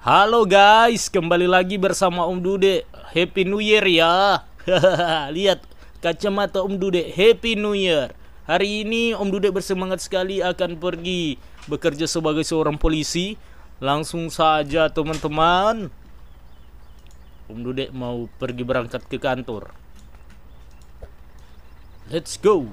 Halo guys, kembali lagi bersama Om Dude. Happy New Year ya. Lihat kacamata Om Dude, Happy New Year. Hari ini Om Dude bersemangat sekali akan pergi bekerja sebagai seorang polisi. Langsung saja teman-teman. Om Dude mau pergi berangkat ke kantor. Let's go.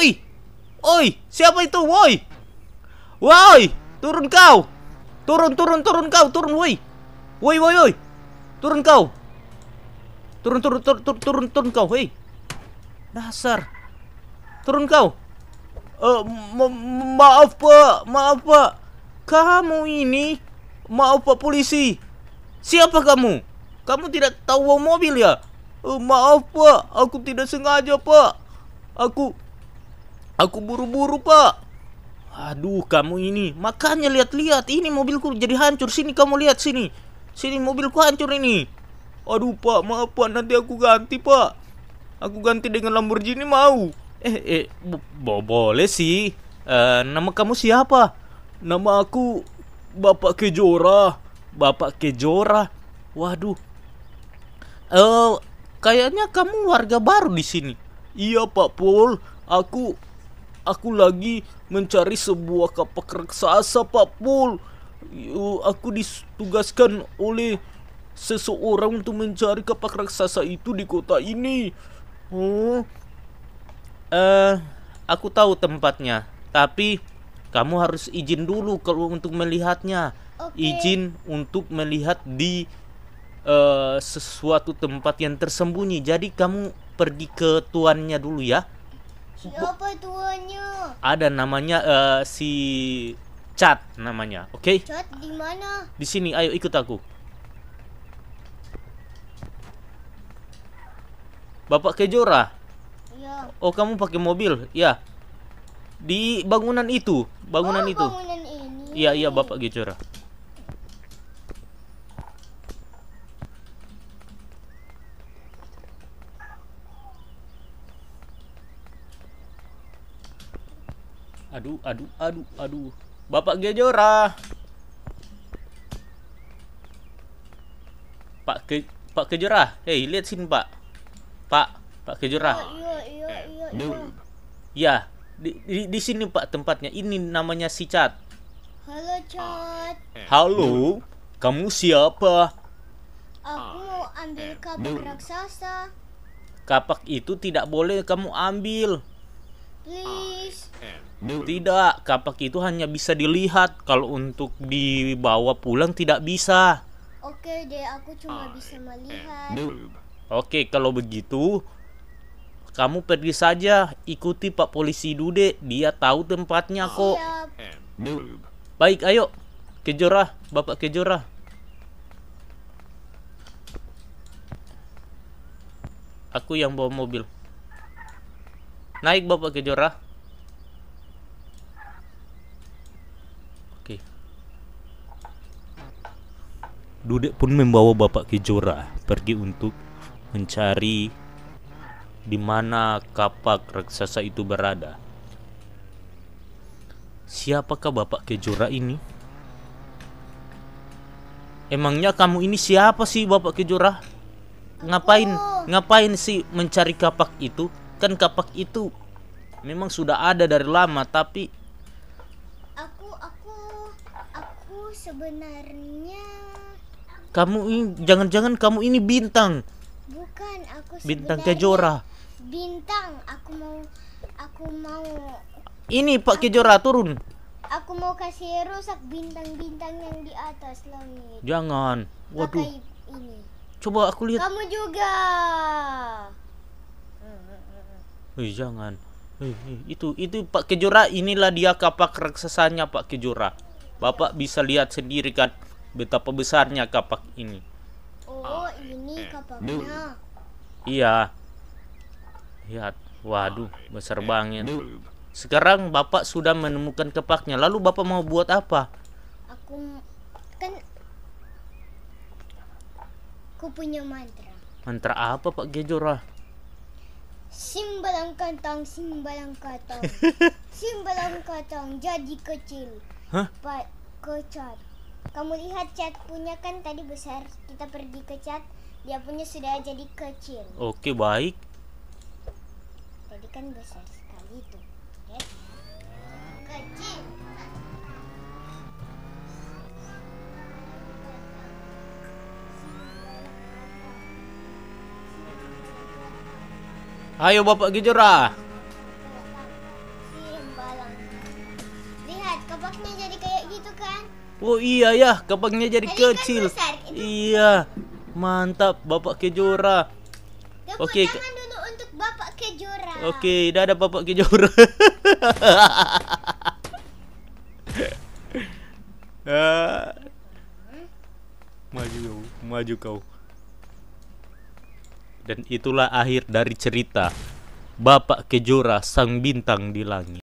Oi. Oi, siapa itu? Woi. Woi, turun kau. Turun, turun, turun kau, turun woi. Woi, woi, woi. Turun kau. Turun, turun, turun, turun, turun, turun kau, hei. Dasar. Turun kau. Uh, ma maaf, Pak. Maaf, Pak. Kamu ini Maaf, Pak Polisi. Siapa kamu? Kamu tidak tahu mobil ya? Uh, maaf, Pak. Aku tidak sengaja, Pak. Aku Aku buru-buru, Pak. Aduh, kamu ini. Makanya lihat-lihat. Ini mobilku jadi hancur. Sini kamu lihat sini. Sini mobilku hancur ini. Aduh, Pak. Maaf, Pak. Nanti aku ganti, Pak. Aku ganti dengan Lamborghini mau. Eh, eh, bo boleh sih. Uh, nama kamu siapa? Nama aku Bapak Kejora. Bapak Kejora. Waduh. Eh, uh, kayaknya kamu warga baru di sini. Iya, Pak Pol. Aku Aku lagi mencari sebuah kapak raksasa, Pak Pul. Aku ditugaskan oleh seseorang untuk mencari kapak raksasa itu di kota ini. Oh. Eh, uh, aku tahu tempatnya, tapi kamu harus izin dulu kalau untuk melihatnya. Okay. Izin untuk melihat di uh, sesuatu tempat yang tersembunyi. Jadi kamu pergi ke tuannya dulu ya. Siapa tuanya? Ada namanya uh, si Cat namanya. Oke? Okay? Cat di mana? Di sini. Ayo ikut aku. Bapak Kejora. Iya. Oh, kamu pakai mobil? Ya. Di bangunan itu, bangunan oh, itu. Bangunan ini. Iya, iya Bapak Kejora. Aduh, aduh, aduh, aduh. Bapak Gejora. Pak Ke Pak Gejora. Hei, lihat sini, Pak. Pak, Pak oh, iya. Ya, di, di, di sini Pak tempatnya. Ini namanya si Cat. Halo, Cat. Ah, eh. Halo. Kamu siapa? Aku ah, mau eh. ambil kapak raksasa. Kapak itu tidak boleh kamu ambil. Ah, Please. Tidak, kapak itu hanya bisa dilihat. Kalau untuk dibawa pulang tidak bisa. Oke deh, aku cuma ah, bisa iya. melihat. Oke, kalau begitu kamu pergi saja, ikuti Pak Polisi Dude, dia tahu tempatnya kok. Siap. Eh, Baik, ayo. Kejora, Bapak Kejora. Aku yang bawa mobil. Naik Bapak Kejora. Dudek pun membawa Bapak Kejora pergi untuk mencari di mana kapak raksasa itu berada. Siapakah Bapak Kejora ini? Emangnya kamu ini siapa sih Bapak Kejora? Ngapain oh. ngapain sih mencari kapak itu? Kan kapak itu memang sudah ada dari lama tapi aku aku aku sebenarnya kamu ini jangan-jangan kamu ini bintang. Bukan, aku bintang Kejora. Bintang, aku mau aku mau Ini Pak aku, Kejora turun. Aku mau kasih rusak bintang-bintang yang di atas langit. Jangan. Waduh. ini. Coba aku lihat. Kamu juga. Eh jangan. itu itu Pak Kejora inilah dia kapak raksasanya Pak Kejora. Bapak bisa lihat sendiri kan betapa besarnya kapak ini. Oh, ah, ini eh. kapaknya. Iya. Lihat, waduh, ah, eh, besar eh. banget. Sekarang Bapak sudah menemukan kapaknya. Lalu Bapak mau buat apa? Aku kan aku punya mantra. Mantra apa Pak Gejora? Simbalang kantong, simbalang kantong. simbalang kantong jadi kecil. Hah? Pak kecat. Kamu lihat cat punya kan tadi besar. Kita pergi ke cat, dia punya sudah jadi kecil. Oke, baik. Tadi kan besar sekali itu. Lihat. Kecil. Ayo Bapak Gejora. Oh iya ya, kapaknya jadi kan kecil. iya. Mantap Bapak Kejora. Oke. Okay. Oke, okay, ada Bapak Kejora. Ah. maju maju kau. Dan itulah akhir dari cerita Bapak Kejora sang bintang di langit.